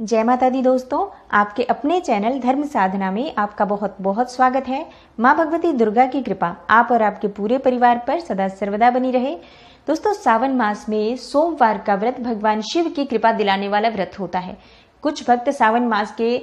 जय माता दी दोस्तों आपके अपने चैनल धर्म साधना में आपका बहुत बहुत स्वागत है माँ भगवती दुर्गा की कृपा आप और आपके पूरे परिवार पर सदा सर्वदा बनी रहे दोस्तों सावन मास में सोमवार का व्रत भगवान शिव की कृपा दिलाने वाला व्रत होता है कुछ भक्त सावन मास के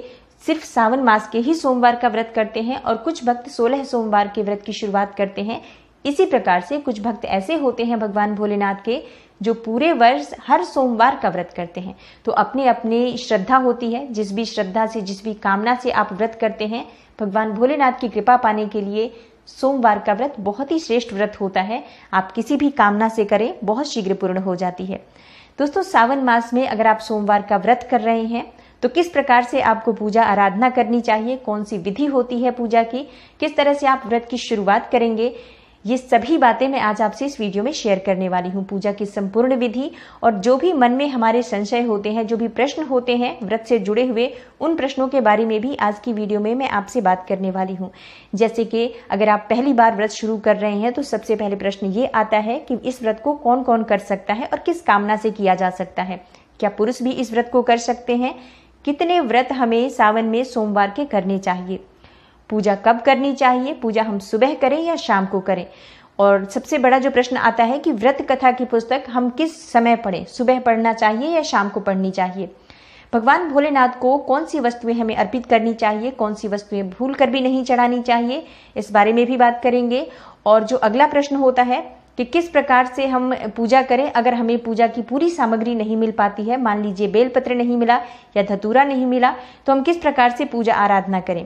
सिर्फ सावन मास के ही सोमवार का व्रत करते हैं और कुछ भक्त सोलह सोमवार के व्रत की शुरुआत करते हैं इसी प्रकार से कुछ भक्त ऐसे होते हैं भगवान भोलेनाथ के जो पूरे वर्ष हर सोमवार का व्रत करते हैं तो अपने अपने श्रद्धा होती है जिस भी श्रद्धा से जिस भी कामना से आप व्रत करते हैं भगवान भोलेनाथ की कृपा पाने के लिए सोमवार का व्रत बहुत ही श्रेष्ठ व्रत होता है आप किसी भी कामना से करें बहुत शीघ्र पूर्ण हो जाती है दोस्तों सावन मास में अगर आप सोमवार का व्रत कर रहे हैं तो किस प्रकार से आपको पूजा आराधना करनी चाहिए कौन सी विधि होती है पूजा की किस तरह से आप व्रत की शुरुआत करेंगे ये सभी बातें मैं आज आपसे इस वीडियो में शेयर करने वाली हूँ पूजा की संपूर्ण विधि और जो भी मन में हमारे संशय होते हैं जो भी प्रश्न होते हैं व्रत से जुड़े हुए उन प्रश्नों के बारे में भी आज की वीडियो में मैं आपसे बात करने वाली हूँ जैसे कि अगर आप पहली बार व्रत शुरू कर रहे हैं तो सबसे पहले प्रश्न ये आता है कि इस व्रत को कौन कौन कर सकता है और किस कामना से किया जा सकता है क्या पुरुष भी इस व्रत को कर सकते हैं कितने व्रत हमें सावन में सोमवार के करने चाहिए पूजा कब करनी चाहिए पूजा हम सुबह करें या शाम को करें और सबसे बड़ा जो प्रश्न आता है कि व्रत कथा की पुस्तक हम किस समय पढ़ें सुबह पढ़ना चाहिए या शाम को पढ़नी चाहिए भगवान भोलेनाथ को कौन सी वस्तुएं हमें अर्पित करनी चाहिए कौन सी वस्तुएं भूल कर भी नहीं चढ़ानी चाहिए इस बारे में भी बात करेंगे और जो अगला प्रश्न होता है कि किस प्रकार से हम पूजा करें अगर हमें पूजा की पूरी सामग्री नहीं मिल पाती है मान लीजिए बेलपत्र नहीं मिला या धतूरा नहीं मिला तो हम किस प्रकार से पूजा आराधना करें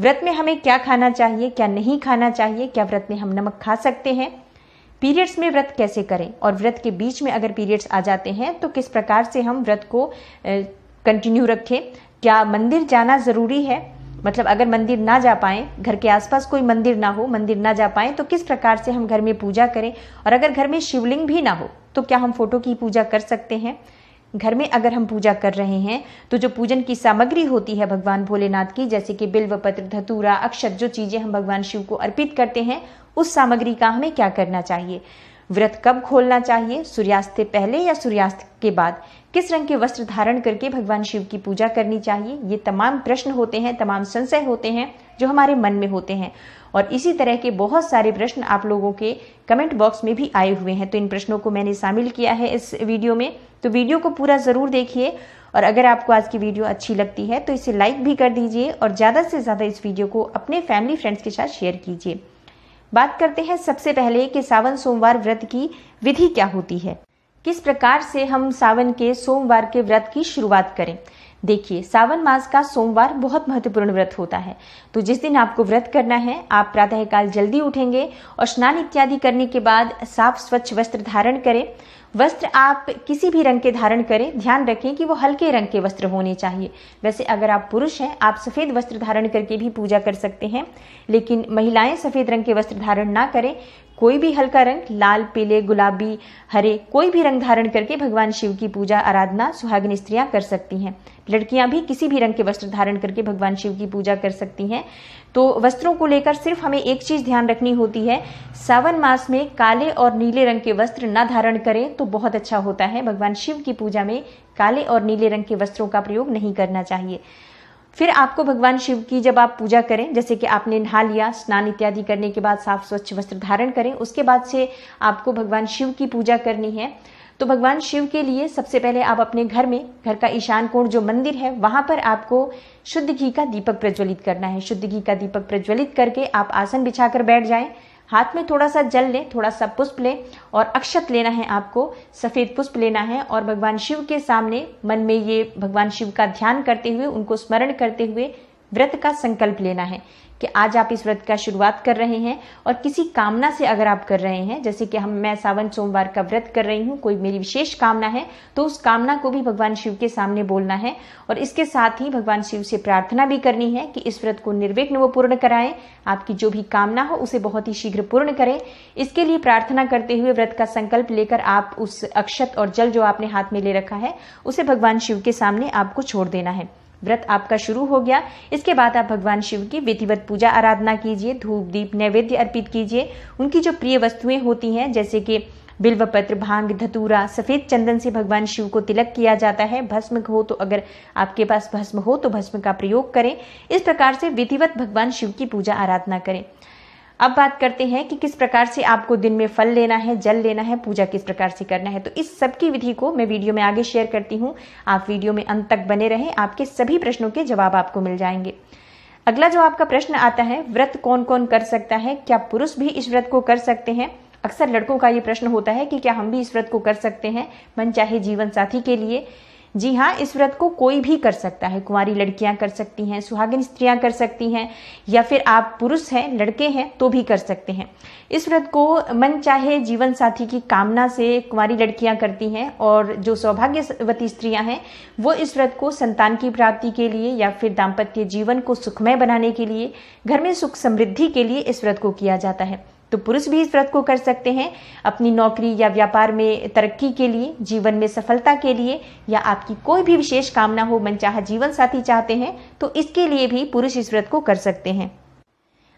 व्रत में हमें क्या खाना चाहिए क्या नहीं खाना चाहिए क्या व्रत में हम नमक खा सकते हैं पीरियड्स में व्रत कैसे करें और व्रत के बीच में अगर पीरियड्स आ जाते हैं तो किस प्रकार से हम व्रत को कंटिन्यू रखें क्या मंदिर जाना ज़रूरी है मतलब अगर मंदिर ना जा पाए घर के आसपास कोई मंदिर ना हो मंदिर ना जा पाए तो किस प्रकार से हम घर में पूजा करें और अगर घर में शिवलिंग भी ना हो तो क्या हम फोटो की पूजा कर सकते हैं घर में अगर हम पूजा कर रहे हैं तो जो पूजन की सामग्री होती है भगवान भोलेनाथ की जैसे कि बिल्व पत्र धतूरा अक्षत जो चीज़ें हम भगवान शिव को अर्पित करते हैं उस सामग्री का हमें क्या करना चाहिए व्रत कब खोलना चाहिए सूर्यास्त से पहले या सूर्यास्त के बाद किस रंग के वस्त्र धारण करके भगवान शिव की पूजा करनी चाहिए ये तमाम प्रश्न होते हैं तमाम संशय होते हैं जो हमारे मन में होते हैं और इसी तरह के बहुत सारे प्रश्न आप लोगों के कमेंट बॉक्स में भी आए हुए हैं तो इन प्रश्नों को मैंने शामिल किया है इस वीडियो में तो वीडियो को पूरा ज़रूर देखिए और अगर आपको आज की वीडियो अच्छी लगती है तो इसे लाइक भी कर दीजिए और ज़्यादा से ज़्यादा इस वीडियो को अपने फैमिली फ्रेंड्स के साथ शेयर कीजिए बात करते हैं सबसे पहले कि सावन सोमवार व्रत की विधि क्या होती है किस प्रकार से हम सावन के सोमवार के व्रत की शुरुआत करें देखिए सावन मास का सोमवार बहुत महत्वपूर्ण व्रत होता है तो जिस दिन आपको व्रत करना है आप प्रातःकाल जल्दी उठेंगे और स्नान इत्यादि करने के बाद साफ स्वच्छ वस्त्र धारण करें वस्त्र आप किसी भी रंग के धारण करें ध्यान रखें कि वो हल्के रंग के वस्त्र होने चाहिए वैसे अगर आप पुरुष हैं आप सफ़ेद वस्त्र धारण करके भी पूजा कर सकते हैं लेकिन महिलाएं सफ़ेद रंग के वस्त्र धारण ना करें कोई भी हल्का रंग लाल पीले गुलाबी हरे कोई भी रंग धारण करके भगवान शिव की पूजा आराधना सुहागिन स्त्रियां कर सकती हैं लड़कियां भी किसी भी रंग के वस्त्र धारण करके भगवान शिव की पूजा कर सकती हैं तो वस्त्रों को लेकर सिर्फ हमें एक चीज़ ध्यान रखनी होती है सावन मास में काले और नीले रंग के वस्त्र न धारण करें तो बहुत अच्छा होता है भगवान शिव की पूजा में काले और नीले रंग के वस्त्रों का प्रयोग नहीं करना चाहिए फिर आपको भगवान शिव की जब आप पूजा करें जैसे कि आपने नहा लिया स्नान इत्यादि करने के बाद साफ स्वच्छ वस्त्र धारण करें उसके बाद से आपको भगवान शिव की पूजा करनी है तो भगवान शिव के लिए सबसे पहले आप अपने घर में घर का ईशान कोण जो मंदिर है वहाँ पर आपको शुद्ध घी का दीपक प्रज्वलित करना है शुद्ध घी का दीपक प्रज्वलित करके आप आसन बिछाकर बैठ जाएं हाथ में थोड़ा सा जल लें थोड़ा सा पुष्प लें और अक्षत लेना है आपको सफ़ेद पुष्प लेना है और भगवान शिव के सामने मन में ये भगवान शिव का ध्यान करते हुए उनको स्मरण करते हुए व्रत का संकल्प लेना है कि आज आप इस व्रत का शुरुआत कर रहे हैं और किसी कामना से अगर आप कर रहे हैं जैसे कि हम मैं सावन सोमवार का व्रत कर रही हूँ कोई मेरी विशेष कामना है तो उस कामना को भी भगवान शिव के सामने बोलना है और इसके साथ ही भगवान शिव से प्रार्थना भी करनी है कि इस व्रत को निर्विघ्न वो पूर्ण कराएं आपकी जो भी कामना हो उसे बहुत ही शीघ्र पूर्ण करें इसके लिए प्रार्थना करते हुए व्रत का संकल्प लेकर आप उस अक्षत और जल जो आपने हाथ में ले रखा है उसे भगवान शिव के सामने आपको छोड़ देना है व्रत आपका शुरू हो गया इसके बाद आप भगवान शिव की विधिवत पूजा आराधना कीजिए धूप दीप नैवेद्य अर्पित कीजिए उनकी जो प्रिय वस्तुएं होती हैं जैसे कि बिल्वपत्र भांग धतूरा सफ़ेद चंदन से भगवान शिव को तिलक किया जाता है भस्म हो तो अगर आपके पास भस्म हो तो भस्म का प्रयोग करें इस प्रकार से विधिवत भगवान शिव की पूजा आराधना करें अब बात करते हैं कि किस प्रकार से आपको दिन में फल लेना है जल लेना है पूजा किस प्रकार से करना है तो इस सब की विधि को मैं वीडियो में आगे शेयर करती हूँ आप वीडियो में अंत तक बने रहें आपके सभी प्रश्नों के जवाब आपको मिल जाएंगे अगला जो आपका प्रश्न आता है व्रत कौन कौन कर सकता है क्या पुरुष भी इस व्रत को कर सकते हैं अक्सर लड़कों का ये प्रश्न होता है कि क्या हम भी इस व्रत को कर सकते हैं मन चाहे जीवन साथी के लिए जी हाँ इस व्रत को कोई भी कर सकता है कुंवारी लड़कियां कर सकती हैं सुहागिन स्त्रियां कर सकती हैं या फिर आप पुरुष हैं लड़के हैं तो भी कर सकते हैं इस व्रत को मन चाहे जीवन साथी की कामना से कुंवारी लड़कियां करती हैं और जो सौभाग्यवती स्त्रियां हैं वो इस व्रत को संतान की प्राप्ति के लिए या फिर दाम्पत्य जीवन को सुखमय बनाने के लिए घर में सुख समृद्धि के लिए इस व्रत को किया जाता है तो पुरुष भी इस व्रत को कर सकते हैं अपनी नौकरी या व्यापार में तरक्की के लिए जीवन में सफलता के लिए या आपकी कोई भी विशेष कामना हो मनचाह जीवन साथी चाहते हैं तो इसके लिए भी पुरुष इस व्रत को कर सकते हैं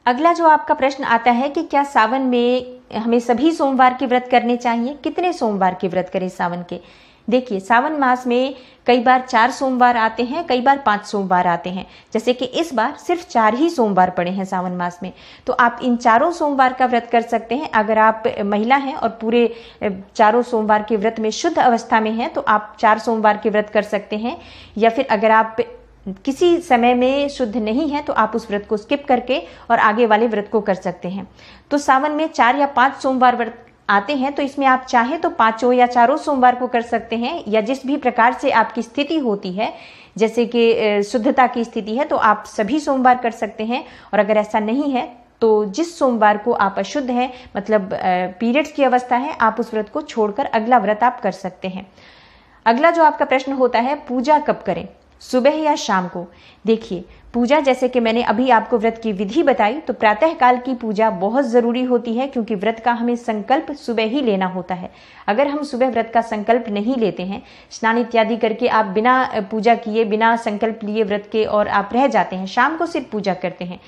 अगला जो आपका प्रश्न आता है कि क्या सावन में हमें सभी सोमवार के व्रत करने चाहिए कितने सोमवार के व्रत करें सावन के देखिए सावन मास में कई बार चार सोमवार आते हैं कई बार पांच सोमवार आते हैं जैसे कि इस बार सिर्फ चार ही सोमवार पड़े हैं सावन मास में तो आप इन चारों सोमवार का व्रत कर सकते हैं अगर आप महिला हैं और पूरे चारों सोमवार के व्रत में शुद्ध अवस्था में हैं तो आप चार सोमवार के व्रत कर सकते हैं या फिर अगर आप किसी समय में शुद्ध नहीं है तो आप उस व्रत को स्किप करके और आगे वाले व्रत को कर सकते हैं तो सावन में चार या पांच सोमवार व्रत आते हैं तो इसमें आप चाहे तो पांचों या चारों सोमवार को कर सकते हैं या जिस भी प्रकार से आपकी स्थिति होती है जैसे कि शुद्धता की स्थिति है तो आप सभी सोमवार कर सकते हैं और अगर ऐसा नहीं है तो जिस सोमवार को आप अशुद्ध हैं मतलब पीरियड्स की अवस्था है आप उस व्रत को छोड़कर अगला व्रत आप कर सकते हैं अगला जो आपका प्रश्न होता है पूजा कब करें सुबह या शाम को देखिए पूजा जैसे कि मैंने अभी आपको व्रत की विधि बताई तो प्रातःकाल की पूजा बहुत ज़रूरी होती है क्योंकि व्रत का हमें संकल्प सुबह ही लेना होता है अगर हम सुबह व्रत का संकल्प नहीं लेते हैं स्नान इत्यादि करके आप बिना पूजा किए बिना संकल्प लिए व्रत के और आप रह जाते हैं शाम को सिर्फ पूजा करते हैं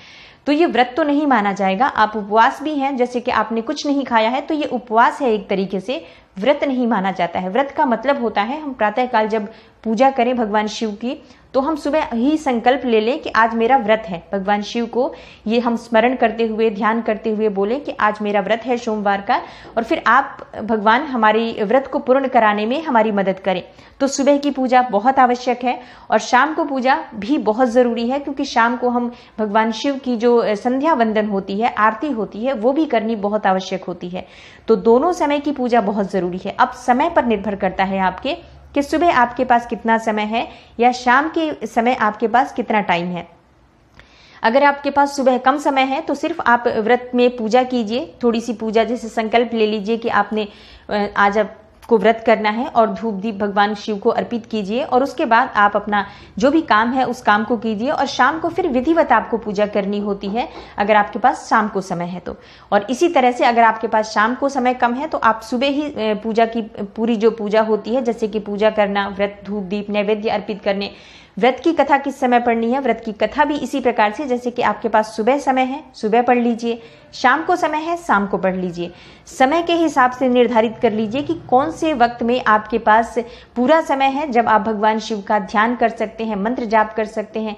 तो ये व्रत तो नहीं माना जाएगा आप उपवास भी हैं जैसे कि आपने कुछ नहीं खाया है तो ये उपवास है एक तरीके से व्रत नहीं माना जाता है व्रत का मतलब होता है हम प्रातःकाल जब पूजा करें भगवान शिव की तो हम सुबह ही संकल्प ले लें कि आज मेरा व्रत है भगवान शिव को ये हम स्मरण करते हुए ध्यान करते हुए बोलें कि आज मेरा व्रत है सोमवार का और फिर आप भगवान हमारी व्रत को पूर्ण कराने में हमारी मदद करें तो सुबह की पूजा बहुत आवश्यक है और शाम को पूजा भी बहुत ज़रूरी है क्योंकि शाम को हम भगवान शिव की जो संध्या वंदन होती है आरती होती है वो भी करनी बहुत आवश्यक होती है तो दोनों समय की पूजा बहुत ज़रूरी है अब समय पर निर्भर करता है आपके कि सुबह आपके पास कितना समय है या शाम के समय आपके पास कितना टाइम है अगर आपके पास सुबह कम समय है तो सिर्फ आप व्रत में पूजा कीजिए थोड़ी सी पूजा जैसे संकल्प ले लीजिए कि आपने आज आप को व्रत करना है और धूप दीप भगवान शिव को अर्पित कीजिए और उसके बाद आप अपना जो भी काम है उस काम को कीजिए और शाम को फिर विधिवत आपको पूजा करनी होती है अगर आपके पास शाम को समय है तो और इसी तरह से अगर आपके पास शाम को समय कम है तो आप सुबह ही पूजा की पूरी जो पूजा होती है जैसे कि पूजा करना व्रत धूप दीप नैवेद्य अर्पित करने व्रत की कथा किस समय पढ़नी है व्रत की कथा भी इसी प्रकार से जैसे कि आपके पास सुबह समय है सुबह पढ़ लीजिए शाम को समय है शाम को पढ़ लीजिए समय के हिसाब से निर्धारित कर लीजिए कि कौन से वक्त में आपके पास पूरा समय है जब आप भगवान शिव का ध्यान कर सकते हैं मंत्र जाप कर सकते हैं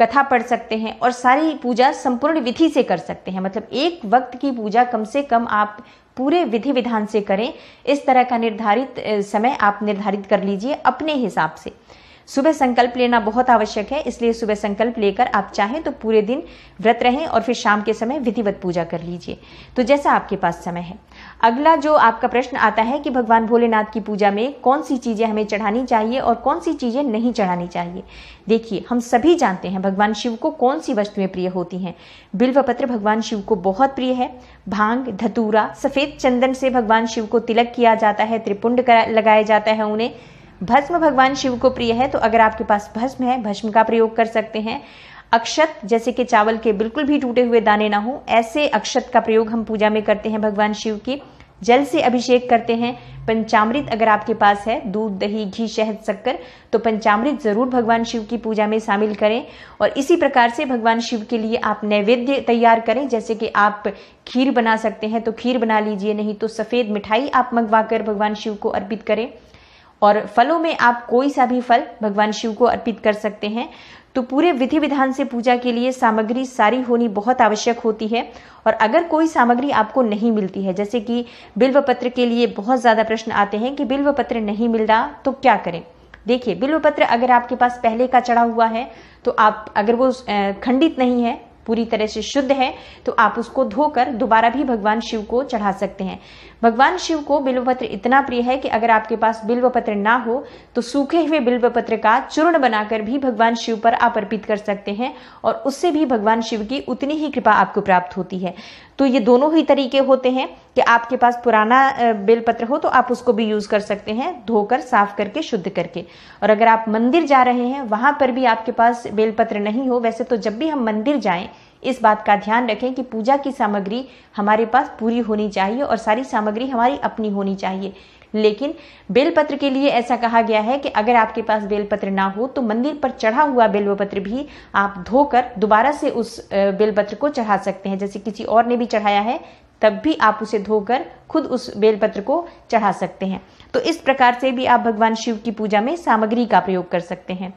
कथा पढ़ सकते हैं और सारी पूजा संपूर्ण विधि से कर सकते हैं मतलब एक वक्त की पूजा कम से कम आप पूरे विधि विधान से करें इस तरह का निर्धारित समय आप निर्धारित कर लीजिए अपने हिसाब से सुबह संकल्प लेना बहुत आवश्यक है इसलिए सुबह संकल्प लेकर आप चाहें तो पूरे दिन व्रत रहें और फिर शाम के समय विधिवत पूजा कर लीजिए तो जैसा आपके पास समय है अगला जो आपका प्रश्न आता है कि भगवान भोलेनाथ की पूजा में कौन सी चीज़ें हमें चढ़ानी चाहिए और कौन सी चीज़ें नहीं चढ़ानी चाहिए देखिए हम सभी जानते हैं भगवान शिव को कौन सी वस्तुएं प्रिय होती हैं बिल्वपत्र भगवान शिव को बहुत प्रिय है भांग धतूरा सफ़ेद चंदन से भगवान शिव को तिलक किया जाता है त्रिपुंड लगाया जाता है उन्हें भस्म भगवान शिव को प्रिय है तो अगर आपके पास भस्म है भस्म का प्रयोग कर सकते हैं अक्षत जैसे कि चावल के बिल्कुल भी टूटे हुए दाने ना हो ऐसे अक्षत का प्रयोग हम पूजा में करते हैं भगवान शिव की जल से अभिषेक करते हैं पंचामृत अगर आपके पास है दूध दही घी शहद शक्कर तो पंचामृत ज़रूर भगवान शिव की पूजा में शामिल करें और इसी प्रकार से भगवान शिव के लिए आप नैवेद्य तैयार करें जैसे कि आप खीर बना सकते हैं तो खीर बना लीजिए नहीं तो सफ़ेद मिठाई आप मंगवा कर भगवान शिव को अर्पित करें और फलों में आप कोई सा भी फल भगवान शिव को अर्पित कर सकते हैं तो पूरे विधि विधान से पूजा के लिए सामग्री सारी होनी बहुत आवश्यक होती है और अगर कोई सामग्री आपको नहीं मिलती है जैसे कि बिल्व पत्र के लिए बहुत ज़्यादा प्रश्न आते हैं कि बिल्व पत्र नहीं मिल रहा तो क्या करें देखिए बिल्व पत्र अगर आपके पास पहले का चढ़ा हुआ है तो आप अगर वो खंडित नहीं है पूरी तरह से शुद्ध है तो आप उसको धोकर दोबारा भी भगवान शिव को चढ़ा सकते हैं भगवान शिव को बिल्वपत्र इतना प्रिय है कि अगर आपके पास बिल्वपत्र ना हो तो सूखे हुए बिल्वपत्र का चूर्ण बनाकर भी भगवान शिव पर आप अर्पित कर सकते हैं और उससे भी भगवान शिव की उतनी ही कृपा आपको प्राप्त होती है तो ये दोनों ही तरीके होते हैं कि आपके पास पुराना बेलपत्र हो तो आप उसको भी यूज़ कर सकते हैं धोकर साफ करके शुद्ध करके और अगर आप मंदिर जा रहे हैं वहां पर भी आपके पास बेलपत्र नहीं हो वैसे तो जब भी हम मंदिर जाएं इस बात का ध्यान रखें कि पूजा की सामग्री हमारे पास पूरी होनी चाहिए और सारी सामग्री हमारी अपनी होनी चाहिए लेकिन बेलपत्र के लिए ऐसा कहा गया है कि अगर आपके पास बेलपत्र ना हो तो मंदिर पर चढ़ा हुआ बेलपत्र भी आप धोकर दोबारा से उस बेलपत्र को चढ़ा सकते हैं जैसे किसी और ने भी चढ़ाया है तब भी आप उसे धोकर खुद उस बेलपत्र को चढ़ा सकते हैं तो इस प्रकार से भी आप भगवान शिव की पूजा में सामग्री का प्रयोग कर सकते हैं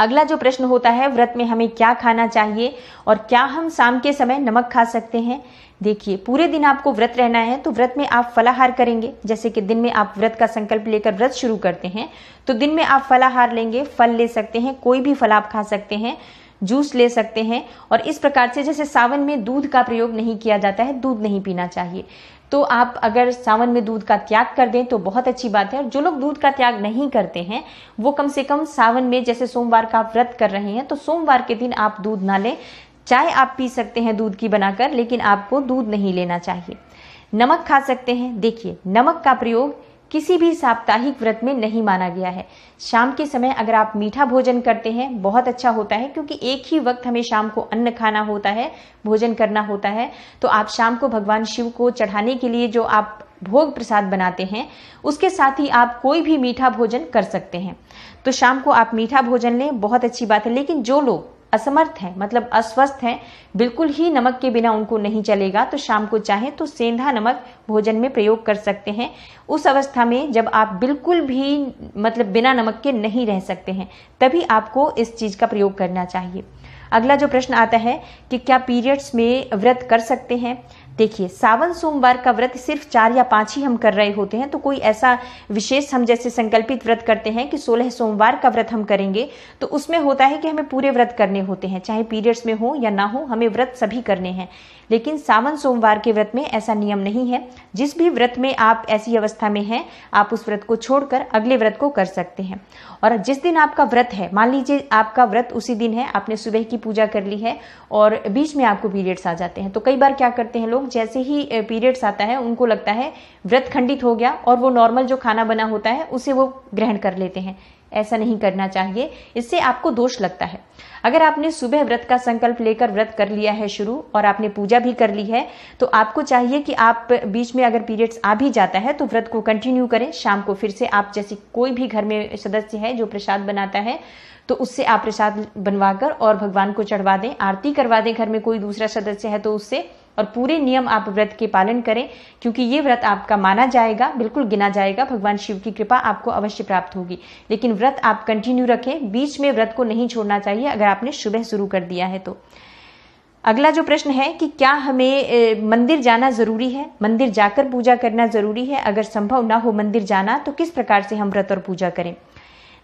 अगला जो प्रश्न होता है व्रत में हमें क्या खाना चाहिए और क्या हम शाम के समय नमक खा सकते हैं देखिए पूरे दिन आपको व्रत रहना है तो व्रत में आप फलाहार करेंगे जैसे कि दिन में आप व्रत का संकल्प लेकर व्रत शुरू करते हैं तो दिन में आप फलाहार लेंगे फल ले सकते हैं कोई भी फल आप खा सकते हैं जूस ले सकते हैं और इस प्रकार से जैसे सावन में दूध का प्रयोग नहीं किया जाता है दूध नहीं पीना चाहिए तो आप अगर सावन में दूध का त्याग कर दें तो बहुत अच्छी बात है और जो लोग दूध का त्याग नहीं करते हैं वो कम से कम सावन में जैसे सोमवार का आप व्रत कर रहे हैं तो सोमवार के दिन आप दूध ना लें चाय आप पी सकते हैं दूध की बनाकर लेकिन आपको दूध नहीं लेना चाहिए नमक खा सकते हैं देखिए नमक का प्रयोग किसी भी साप्ताहिक व्रत में नहीं माना गया है शाम के समय अगर आप मीठा भोजन करते हैं बहुत अच्छा होता है क्योंकि एक ही वक्त हमें शाम को अन्न खाना होता है भोजन करना होता है तो आप शाम को भगवान शिव को चढ़ाने के लिए जो आप भोग प्रसाद बनाते हैं उसके साथ ही आप कोई भी मीठा भोजन कर सकते हैं तो शाम को आप मीठा भोजन लें बहुत अच्छी बात है लेकिन जो लोग असमर्थ हैं मतलब अस्वस्थ हैं बिल्कुल ही नमक के बिना उनको नहीं चलेगा तो शाम को चाहे तो सेंधा नमक भोजन में प्रयोग कर सकते हैं उस अवस्था में जब आप बिल्कुल भी मतलब बिना नमक के नहीं रह सकते हैं तभी आपको इस चीज़ का प्रयोग करना चाहिए अगला जो प्रश्न आता है कि क्या पीरियड्स में व्रत कर सकते हैं देखिए सावन सोमवार का व्रत सिर्फ चार या पांच ही हम कर रहे होते हैं तो कोई ऐसा विशेष हम जैसे संकल्पित व्रत करते हैं कि सोलह सोमवार का व्रत हम करेंगे तो उसमें होता है कि हमें पूरे व्रत करने होते हैं चाहे पीरियड्स में हो या ना हो हमें व्रत सभी करने हैं लेकिन सावन सोमवार के व्रत में ऐसा नियम नहीं है जिस भी व्रत में आप ऐसी अवस्था में हैं आप उस व्रत को छोड़कर अगले व्रत को कर सकते हैं और जिस दिन आपका व्रत है मान लीजिए आपका व्रत उसी दिन है आपने सुबह की पूजा कर ली है और बीच में आपको पीरियड्स आ जाते हैं तो कई बार क्या करते हैं लोग लोग जैसे ही पीरियड्स आता है उनको लगता है व्रत खंडित हो गया और वो नॉर्मल जो खाना बना होता है उसे वो ग्रहण कर लेते हैं ऐसा नहीं करना चाहिए इससे आपको दोष लगता है अगर आपने सुबह व्रत का संकल्प लेकर व्रत कर लिया है शुरू और आपने पूजा भी कर ली है तो आपको चाहिए कि आप बीच में अगर पीरियड्स आ भी जाता है तो व्रत को कंटिन्यू करें शाम को फिर से आप जैसे कोई भी घर में सदस्य है जो प्रसाद बनाता है तो उससे आप प्रसाद बनवाकर और भगवान को चढ़वा दें आरती करवा दें घर में कोई दूसरा सदस्य है तो उससे और पूरे नियम आप व्रत के पालन करें क्योंकि ये व्रत आपका माना जाएगा बिल्कुल गिना जाएगा भगवान शिव की कृपा आपको अवश्य प्राप्त होगी लेकिन व्रत आप कंटिन्यू रखें बीच में व्रत को नहीं छोड़ना चाहिए अगर आपने सुबह शुरू कर दिया है तो अगला जो प्रश्न है कि क्या हमें मंदिर जाना ज़रूरी है मंदिर जाकर पूजा करना ज़रूरी है अगर संभव ना हो मंदिर जाना तो किस प्रकार से हम व्रत और पूजा करें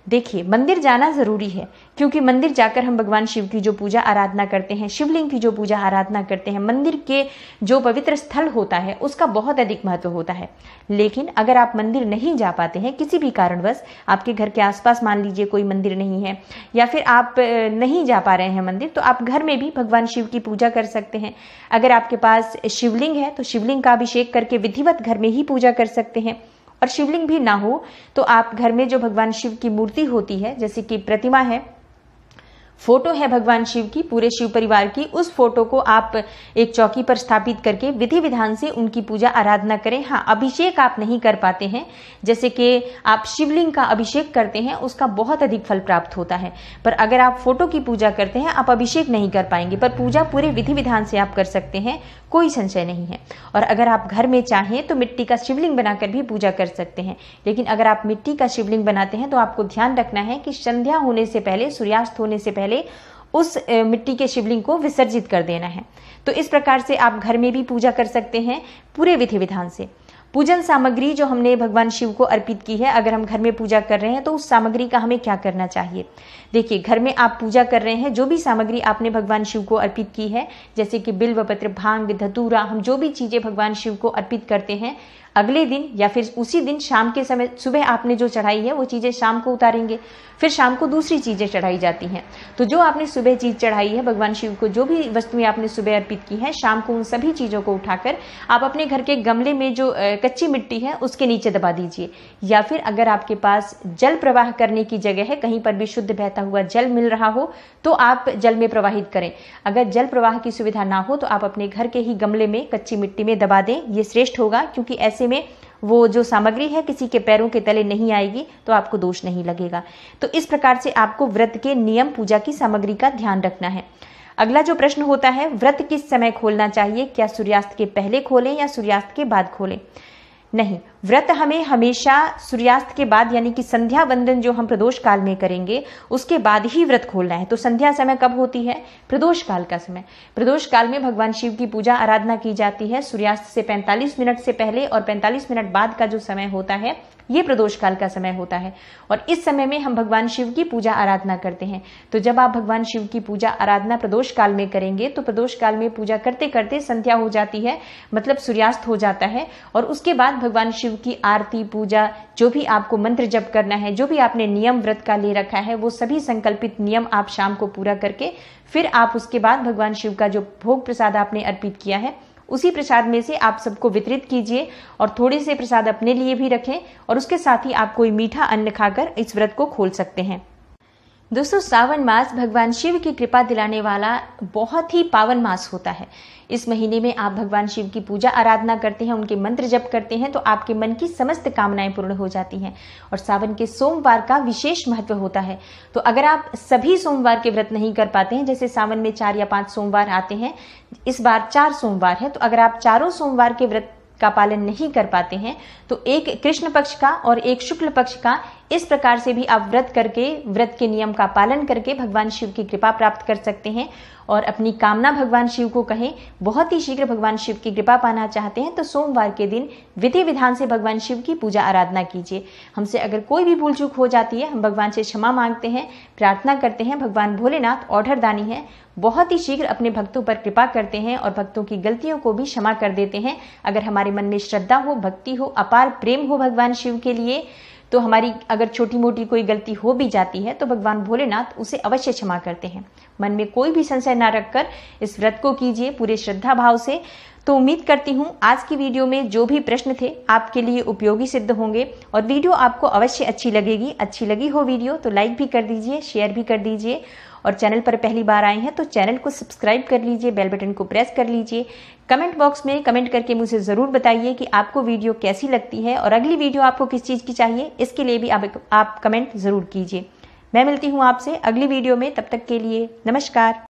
देखिए मंदिर जाना ज़रूरी है क्योंकि मंदिर जाकर हम भगवान शिव की जो पूजा आराधना करते हैं शिवलिंग की जो पूजा आराधना करते हैं मंदिर के जो पवित्र स्थल होता है उसका बहुत अधिक महत्व होता है लेकिन अगर आप मंदिर नहीं जा पाते हैं किसी भी कारणवश आपके घर के आसपास मान लीजिए कोई मंदिर नहीं है या फिर आप नहीं जा पा रहे हैं मंदिर तो आप घर में भी भगवान शिव की पूजा कर सकते हैं अगर आपके पास शिवलिंग है तो शिवलिंग का अभिषेक करके विधिवत घर में ही पूजा कर सकते हैं और शिवलिंग भी ना हो तो आप घर में जो भगवान शिव की मूर्ति होती है जैसे कि प्रतिमा है फोटो है भगवान शिव की पूरे शिव परिवार की उस फोटो को आप एक चौकी पर स्थापित करके विधि विधान से उनकी पूजा आराधना करें हाँ अभिषेक आप नहीं कर पाते हैं जैसे कि आप शिवलिंग का अभिषेक करते हैं उसका बहुत अधिक फल प्राप्त होता है पर अगर आप फोटो की पूजा करते हैं आप अभिषेक नहीं कर पाएंगे पर पूजा पूरे विधि विधान से आप कर सकते हैं कोई संशय नहीं है और अगर आप घर में चाहें तो मिट्टी का शिवलिंग बनाकर भी पूजा कर सकते हैं लेकिन अगर आप मिट्टी का शिवलिंग बनाते हैं तो आपको ध्यान रखना है कि संध्या होने से पहले सूर्यास्त होने से पहले पहले उस मिट्टी के शिवलिंग को विसर्जित कर देना है तो इस प्रकार से आप घर में भी पूजा कर सकते हैं पूरे विधि विधान से पूजन सामग्री जो हमने भगवान शिव को अर्पित की है अगर हम घर में पूजा कर रहे हैं तो उस सामग्री का हमें क्या करना चाहिए देखिए घर में आप पूजा कर रहे हैं जो भी सामग्री आपने भगवान शिव को अर्पित की है जैसे कि बिल्व पत्र भांग धतूरा हम जो भी चीज़ें भगवान शिव को अर्पित करते हैं अगले दिन या फिर उसी दिन शाम के समय सुबह आपने जो चढ़ाई है वो चीज़ें शाम को उतारेंगे फिर शाम को दूसरी चीज़ें चढ़ाई जाती हैं तो जो आपने सुबह चीज़ चढ़ाई है भगवान शिव को जो भी वस्तुएं आपने सुबह अर्पित की हैं शाम को उन सभी चीज़ों को उठाकर आप अपने घर के गमले में जो कच्ची मिट्टी है उसके नीचे दबा दीजिए या फिर अगर आपके पास जल प्रवाह करने की जगह है कहीं पर भी शुद्ध बहता हुआ जल मिल रहा हो तो आप जल में प्रवाहित करें अगर जल प्रवाह की सुविधा ना हो तो आप अपने घर के ही गमले में कच्ची मिट्टी में दबा दें ये श्रेष्ठ होगा क्योंकि ऐसे ऐसे में वो जो सामग्री है किसी के पैरों के तले नहीं आएगी तो आपको दोष नहीं लगेगा तो इस प्रकार से आपको व्रत के नियम पूजा की सामग्री का ध्यान रखना है अगला जो प्रश्न होता है व्रत किस समय खोलना चाहिए क्या सूर्यास्त के पहले खोलें या सूर्यास्त के बाद खोलें नहीं व्रत हमें हमेशा सूर्यास्त के बाद यानी कि संध्या वंदन जो हम प्रदोष काल में करेंगे उसके बाद ही व्रत खोलना है तो संध्या समय कब होती है प्रदोष काल का समय प्रदोष काल में भगवान शिव की पूजा आराधना की जाती है सूर्यास्त से 45 मिनट से पहले और 45 मिनट बाद का जो समय होता है ये प्रदोष काल का समय होता है और इस समय में हम भगवान शिव की पूजा आराधना करते हैं तो जब आप भगवान शिव की पूजा आराधना प्रदोष काल में करेंगे तो प्रदोष काल में पूजा करते करते संध्या हो जाती है मतलब सूर्यास्त हो जाता है और उसके बाद भगवान शिव की आरती पूजा जो भी आपको मंत्र जप करना है जो भी आपने नियम व्रत का ले रखा है वो सभी संकल्पित नियम आप शाम को पूरा करके फिर आप उसके बाद भगवान शिव का जो भोग प्रसाद आपने अर्पित किया है उसी प्रसाद में से आप सबको वितरित कीजिए और थोड़े से प्रसाद अपने लिए भी रखें और उसके साथ ही आप कोई मीठा अन्न खाकर इस व्रत को खोल सकते हैं दोस्तों सावन मास भगवान शिव की कृपा दिलाने वाला बहुत ही पावन मास होता है इस महीने में आप भगवान शिव की पूजा आराधना करते हैं उनके मंत्र जप करते हैं तो आपके मन की समस्त कामनाएं पूर्ण हो जाती हैं और सावन के सोमवार का विशेष महत्व होता है तो अगर आप सभी सोमवार के व्रत नहीं कर पाते हैं जैसे सावन में चार या पांच सोमवार आते हैं इस बार चार सोमवार है तो अगर आप चारों सोमवार के व्रत का पालन नहीं कर पाते हैं तो एक कृष्ण पक्ष का और एक शुक्ल पक्ष का इस प्रकार से भी आप व्रत करके व्रत के नियम का पालन करके भगवान शिव की कृपा प्राप्त कर सकते हैं और अपनी कामना भगवान शिव को कहें बहुत ही शीघ्र भगवान शिव की कृपा पाना चाहते हैं तो सोमवार के दिन विधि विधान से भगवान शिव की पूजा आराधना कीजिए हमसे अगर कोई भी भूल चूक हो जाती है हम भगवान से क्षमा मांगते हैं प्रार्थना करते हैं भगवान भोलेनाथ दानी है बहुत ही शीघ्र अपने भक्तों पर कृपा करते हैं और भक्तों की गलतियों को भी क्षमा कर देते हैं अगर हमारे मन में श्रद्धा हो भक्ति हो अपार प्रेम हो भगवान शिव के लिए तो हमारी अगर छोटी मोटी कोई गलती हो भी जाती है तो भगवान भोलेनाथ उसे अवश्य क्षमा करते हैं मन में कोई भी संशय ना रखकर इस व्रत को कीजिए पूरे श्रद्धा भाव से तो उम्मीद करती हूँ आज की वीडियो में जो भी प्रश्न थे आपके लिए उपयोगी सिद्ध होंगे और वीडियो आपको अवश्य अच्छी लगेगी अच्छी लगी हो वीडियो तो लाइक भी कर दीजिए शेयर भी कर दीजिए और चैनल पर पहली बार आए हैं तो चैनल को सब्सक्राइब कर लीजिए बेल बटन को प्रेस कर लीजिए कमेंट बॉक्स में कमेंट करके मुझे ज़रूर बताइए कि आपको वीडियो कैसी लगती है और अगली वीडियो आपको किस चीज़ की चाहिए इसके लिए भी आप, आप कमेंट ज़रूर कीजिए मैं मिलती हूँ आपसे अगली वीडियो में तब तक के लिए नमस्कार